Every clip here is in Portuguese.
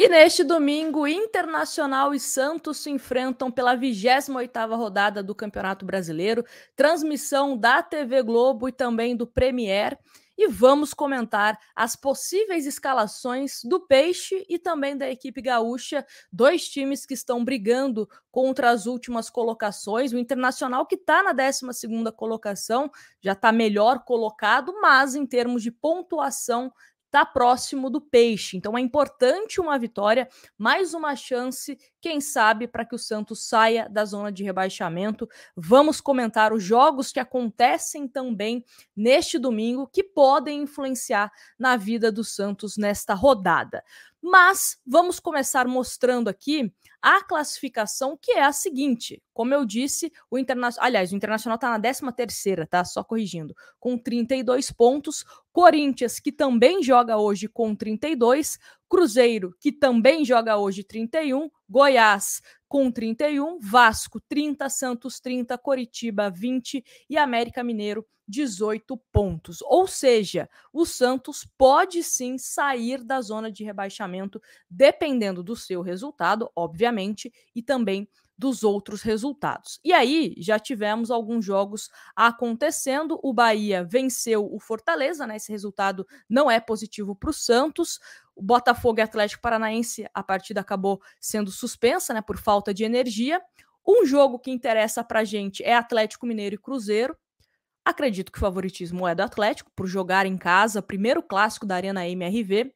E neste domingo, Internacional e Santos se enfrentam pela 28ª rodada do Campeonato Brasileiro, transmissão da TV Globo e também do Premier. E vamos comentar as possíveis escalações do Peixe e também da equipe gaúcha, dois times que estão brigando contra as últimas colocações. O Internacional, que está na 12 colocação, já está melhor colocado, mas em termos de pontuação, está próximo do peixe. Então é importante uma vitória, mais uma chance, quem sabe, para que o Santos saia da zona de rebaixamento. Vamos comentar os jogos que acontecem também neste domingo que podem influenciar na vida do Santos nesta rodada. Mas vamos começar mostrando aqui a classificação, que é a seguinte. Como eu disse, o Internacional. Aliás, o Internacional está na 13 terceira, tá? Só corrigindo. Com 32 pontos. Corinthians, que também joga hoje com 32, Cruzeiro, que também joga hoje 31, Goiás com 31, Vasco 30, Santos 30, Coritiba 20 e América Mineiro 18 pontos. Ou seja, o Santos pode sim sair da zona de rebaixamento, dependendo do seu resultado, obviamente, e também dos outros resultados. E aí já tivemos alguns jogos acontecendo. O Bahia venceu o Fortaleza, né? Esse resultado não é positivo para o Santos o Botafogo e Atlético Paranaense, a partida acabou sendo suspensa, né, por falta de energia. Um jogo que interessa a gente é Atlético Mineiro e Cruzeiro. Acredito que o favoritismo é do Atlético, por jogar em casa, primeiro clássico da Arena MRV.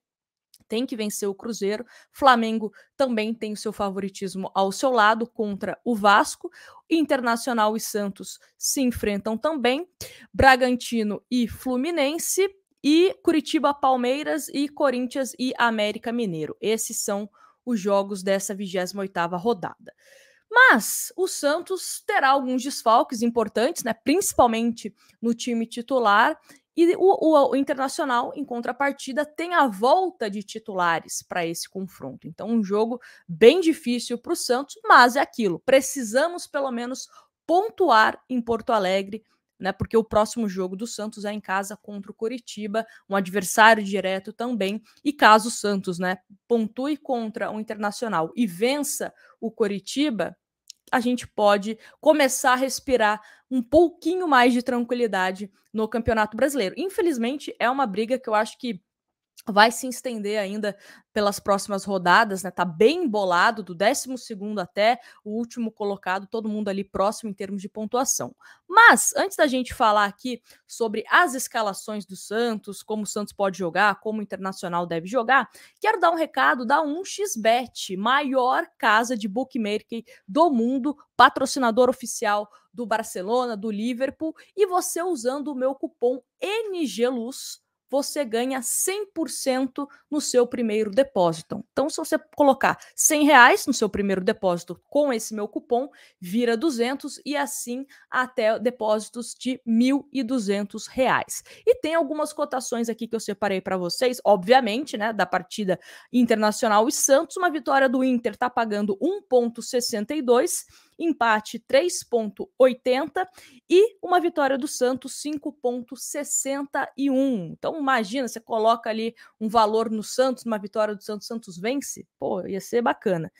Tem que vencer o Cruzeiro. Flamengo também tem o seu favoritismo ao seu lado contra o Vasco. Internacional e Santos se enfrentam também. Bragantino e Fluminense. E Curitiba, Palmeiras e Corinthians e América Mineiro. Esses são os jogos dessa 28ª rodada. Mas o Santos terá alguns desfalques importantes, né, principalmente no time titular, e o, o, o Internacional, em contrapartida, tem a volta de titulares para esse confronto. Então, um jogo bem difícil para o Santos, mas é aquilo. Precisamos, pelo menos, pontuar em Porto Alegre né? Porque o próximo jogo do Santos é em casa contra o Coritiba, um adversário direto também. E caso o Santos, né, pontue contra o Internacional e vença o Coritiba, a gente pode começar a respirar um pouquinho mais de tranquilidade no Campeonato Brasileiro. Infelizmente, é uma briga que eu acho que vai se estender ainda pelas próximas rodadas, né? Tá bem embolado, do 12 até o último colocado, todo mundo ali próximo em termos de pontuação. Mas, antes da gente falar aqui sobre as escalações do Santos, como o Santos pode jogar, como o Internacional deve jogar, quero dar um recado da 1xBet, maior casa de bookmaker do mundo, patrocinador oficial do Barcelona, do Liverpool, e você usando o meu cupom NGLUZ você ganha 100% no seu primeiro depósito. Então, se você colocar 100 reais no seu primeiro depósito com esse meu cupom, vira 200 e assim até depósitos de 1.200 reais. E tem algumas cotações aqui que eu separei para vocês, obviamente, né, da partida internacional e Santos, uma vitória do Inter está pagando 1.62 empate 3,80 e uma vitória do Santos 5,61. Então imagina, você coloca ali um valor no Santos, uma vitória do Santos, Santos vence, pô, ia ser bacana.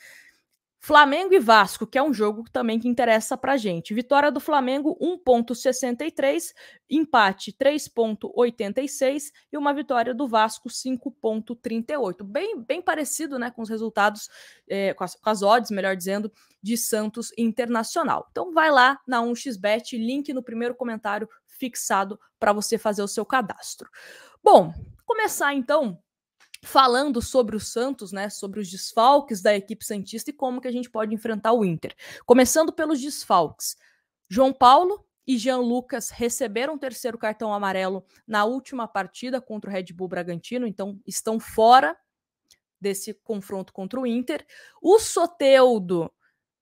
Flamengo e Vasco, que é um jogo também que interessa para gente. Vitória do Flamengo 1,63, empate 3,86 e uma vitória do Vasco 5,38. Bem, bem parecido né, com os resultados, é, com, as, com as odds, melhor dizendo, de Santos Internacional. Então vai lá na 1xBet, link no primeiro comentário fixado para você fazer o seu cadastro. Bom, começar então falando sobre o Santos, né, sobre os desfalques da equipe santista e como que a gente pode enfrentar o Inter. Começando pelos desfalques. João Paulo e Jean Lucas receberam o terceiro cartão amarelo na última partida contra o Red Bull Bragantino, então estão fora desse confronto contra o Inter. O Soteudo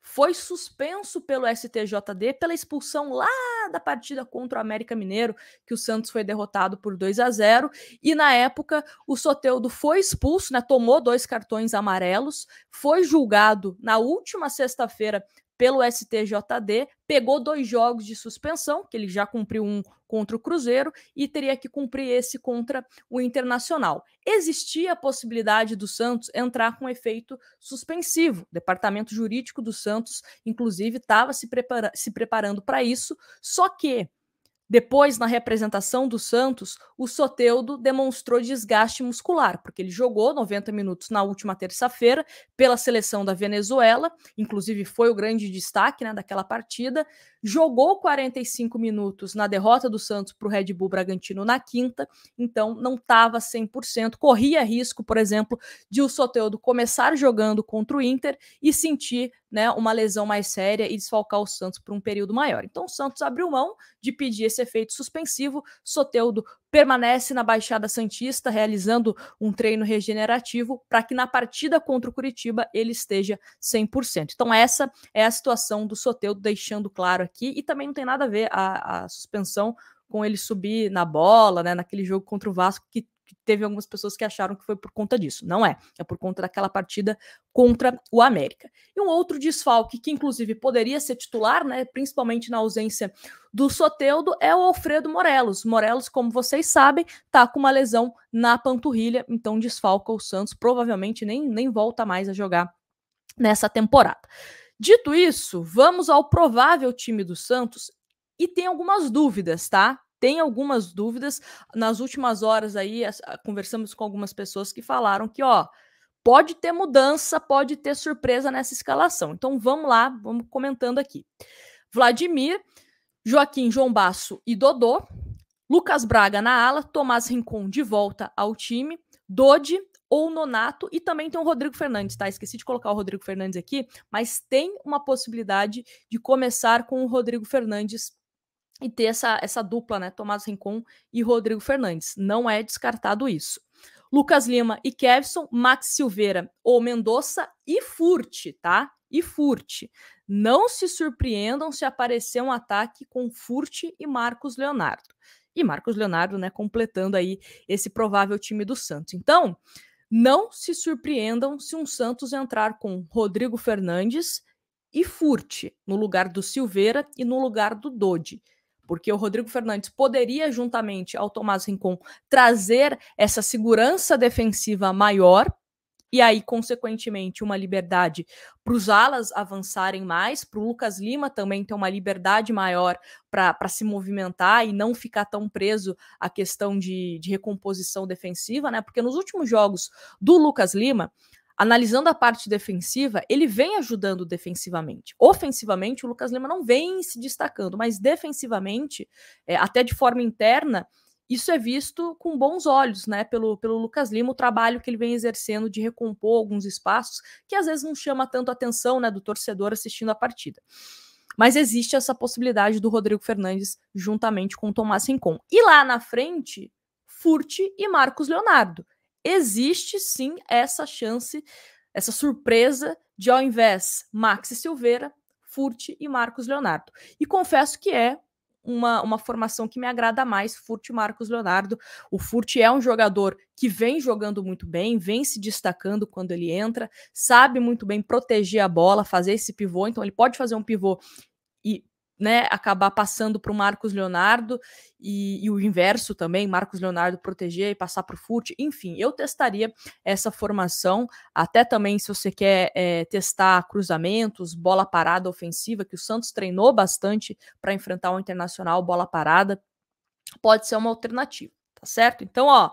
foi suspenso pelo STJD pela expulsão lá da partida contra o América Mineiro, que o Santos foi derrotado por 2 a 0, e na época o Soteudo foi expulso, né, tomou dois cartões amarelos, foi julgado na última sexta-feira pelo STJD, pegou dois jogos de suspensão, que ele já cumpriu um contra o Cruzeiro e teria que cumprir esse contra o Internacional. Existia a possibilidade do Santos entrar com efeito suspensivo. O departamento jurídico do Santos, inclusive, estava se, prepara se preparando para isso, só que depois, na representação do Santos, o Soteudo demonstrou desgaste muscular, porque ele jogou 90 minutos na última terça-feira pela seleção da Venezuela, inclusive foi o grande destaque né, daquela partida. Jogou 45 minutos na derrota do Santos para o Red Bull Bragantino na quinta, então não estava 100%. Corria risco, por exemplo, de o Soteudo começar jogando contra o Inter e sentir né, uma lesão mais séria e desfalcar o Santos por um período maior. Então o Santos abriu mão de pedir esse efeito suspensivo, Soteudo permanece na Baixada Santista, realizando um treino regenerativo para que na partida contra o Curitiba ele esteja 100%. Então, essa é a situação do Soteudo, deixando claro aqui, e também não tem nada a ver a, a suspensão com ele subir na bola, né, naquele jogo contra o Vasco, que teve algumas pessoas que acharam que foi por conta disso. Não é. É por conta daquela partida contra o América. E um outro desfalque, que inclusive poderia ser titular, né, principalmente na ausência do Soteudo, é o Alfredo Morelos. Morelos, como vocês sabem, tá com uma lesão na panturrilha, então desfalca o Santos. Provavelmente nem, nem volta mais a jogar nessa temporada. Dito isso, vamos ao provável time do Santos e tem algumas dúvidas, tá? tem algumas dúvidas. Nas últimas horas aí, conversamos com algumas pessoas que falaram que, ó, pode ter mudança, pode ter surpresa nessa escalação. Então vamos lá, vamos comentando aqui. Vladimir, Joaquim João Basso e Dodô, Lucas Braga na ala, Tomás Rincon de volta ao time, Dodi ou Nonato e também tem o Rodrigo Fernandes, tá? Esqueci de colocar o Rodrigo Fernandes aqui, mas tem uma possibilidade de começar com o Rodrigo Fernandes e ter essa, essa dupla, né? Tomás Rincon e Rodrigo Fernandes. Não é descartado isso. Lucas Lima e Kevson, Max Silveira ou Mendonça e Furte, tá? E Furte. Não se surpreendam se aparecer um ataque com Furte e Marcos Leonardo. E Marcos Leonardo, né, completando aí esse provável time do Santos. Então, não se surpreendam se um Santos entrar com Rodrigo Fernandes e Furte no lugar do Silveira e no lugar do Dodi porque o Rodrigo Fernandes poderia, juntamente ao Tomás Rincon, trazer essa segurança defensiva maior e aí, consequentemente, uma liberdade para os alas avançarem mais, para o Lucas Lima também ter uma liberdade maior para se movimentar e não ficar tão preso à questão de, de recomposição defensiva, né? Porque nos últimos jogos do Lucas Lima, analisando a parte defensiva, ele vem ajudando defensivamente. Ofensivamente, o Lucas Lima não vem se destacando, mas defensivamente, é, até de forma interna, isso é visto com bons olhos, né, pelo, pelo Lucas Lima, o trabalho que ele vem exercendo de recompor alguns espaços, que às vezes não chama tanto atenção, né, do torcedor assistindo a partida. Mas existe essa possibilidade do Rodrigo Fernandes juntamente com o Tomás Rincon. E lá na frente, Furt e Marcos Leonardo existe sim essa chance, essa surpresa de, ao invés Maxi Silveira, Furt e Marcos Leonardo. E confesso que é uma, uma formação que me agrada mais, Furt e Marcos Leonardo. O Furt é um jogador que vem jogando muito bem, vem se destacando quando ele entra, sabe muito bem proteger a bola, fazer esse pivô, então ele pode fazer um pivô né, acabar passando para o Marcos Leonardo e, e, o inverso também, Marcos Leonardo proteger e passar para o Furt. Enfim, eu testaria essa formação, até também se você quer é, testar cruzamentos, bola parada ofensiva, que o Santos treinou bastante para enfrentar o Internacional, bola parada, pode ser uma alternativa, tá certo? Então, ó,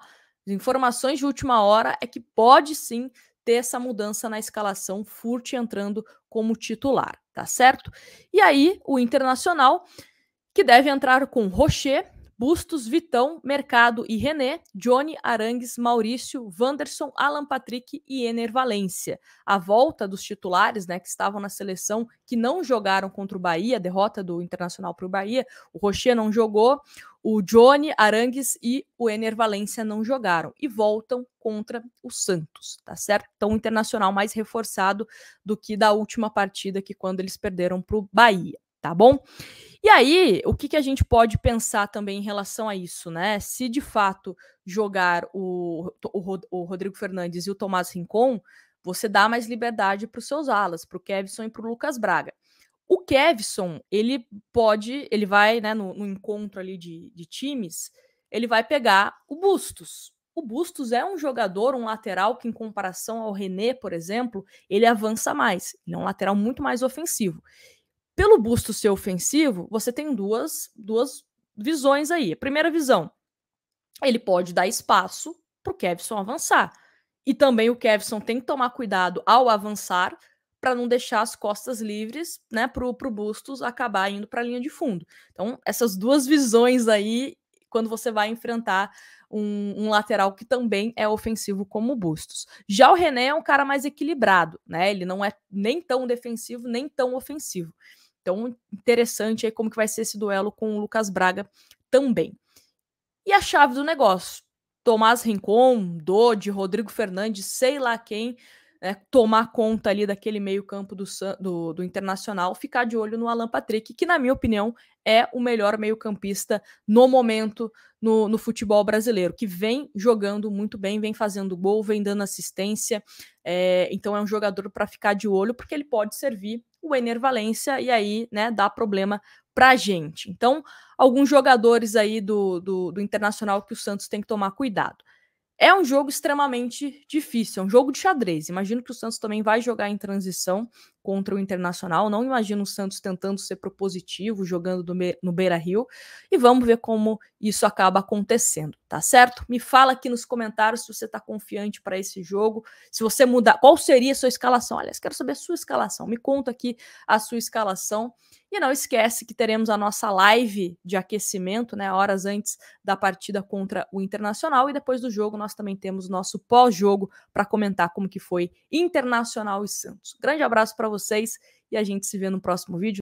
informações de última hora é que pode sim ter essa mudança na escalação, Furt entrando como titular tá certo? E aí, o Internacional, que deve entrar com Rocher, Bustos, Vitão, Mercado e René, Johnny, Arangues, Maurício, Wanderson, Alan Patrick e Ener Valência. A volta dos titulares, né, que estavam na seleção, que não jogaram contra o Bahia, derrota do Internacional para o Bahia, o Rocher não jogou, o Johnny Arangues e o Ener Valência não jogaram e voltam contra o Santos, tá certo? Então, o Internacional mais reforçado do que da última partida, que quando eles perderam para o Bahia, tá bom? E aí, o que, que a gente pode pensar também em relação a isso, né? Se de fato jogar o, o, o Rodrigo Fernandes e o Tomás Rincon, você dá mais liberdade para os seus alas, para o Kevson e para o Lucas Braga. O Kevson, ele pode, ele vai, né, no, no encontro ali de, de times, ele vai pegar o Bustos. O Bustos é um jogador, um lateral que, em comparação ao René, por exemplo, ele avança mais. Ele é um lateral muito mais ofensivo. Pelo Bustos ser ofensivo, você tem duas, duas visões aí. A primeira visão, ele pode dar espaço para o Kevson avançar. E também o Kevson tem que tomar cuidado ao avançar, para não deixar as costas livres, né, pro, pro Bustos acabar indo para a linha de fundo. Então, essas duas visões aí, quando você vai enfrentar um, um, lateral que também é ofensivo como o Bustos. Já o René é um cara mais equilibrado, né? Ele não é nem tão defensivo, nem tão ofensivo. Então, interessante aí como que vai ser esse duelo com o Lucas Braga também. E a chave do negócio? Tomás Rincon, Dodi, Rodrigo Fernandes, sei lá quem, né, tomar conta ali daquele meio-campo do, do, do, Internacional, ficar de olho no Alan Patrick, que, na minha opinião, é o melhor meio-campista no momento no, no, futebol brasileiro, que vem jogando muito bem, vem fazendo gol, vem dando assistência. É, então é um jogador para ficar de olho, porque ele pode servir o Ener Valência e aí né, dá problema para a gente. Então, alguns jogadores aí do, do, do Internacional que o Santos tem que tomar cuidado. É um jogo extremamente difícil, é um jogo de xadrez. Imagino que o Santos também vai jogar em transição contra o Internacional. Não imagino o Santos tentando ser propositivo, jogando no Beira Rio. E vamos ver como isso acaba acontecendo, tá certo? Me fala aqui nos comentários se você está confiante para esse jogo. Se você mudar, qual seria a sua escalação? Aliás, quero saber a sua escalação. Me conta aqui a sua escalação. E não esquece que teremos a nossa live de aquecimento, né? Horas antes da partida contra o Internacional e depois do jogo, nós nós também temos nosso pós-jogo para comentar como que foi Internacional e Santos. Grande abraço para vocês e a gente se vê no próximo vídeo.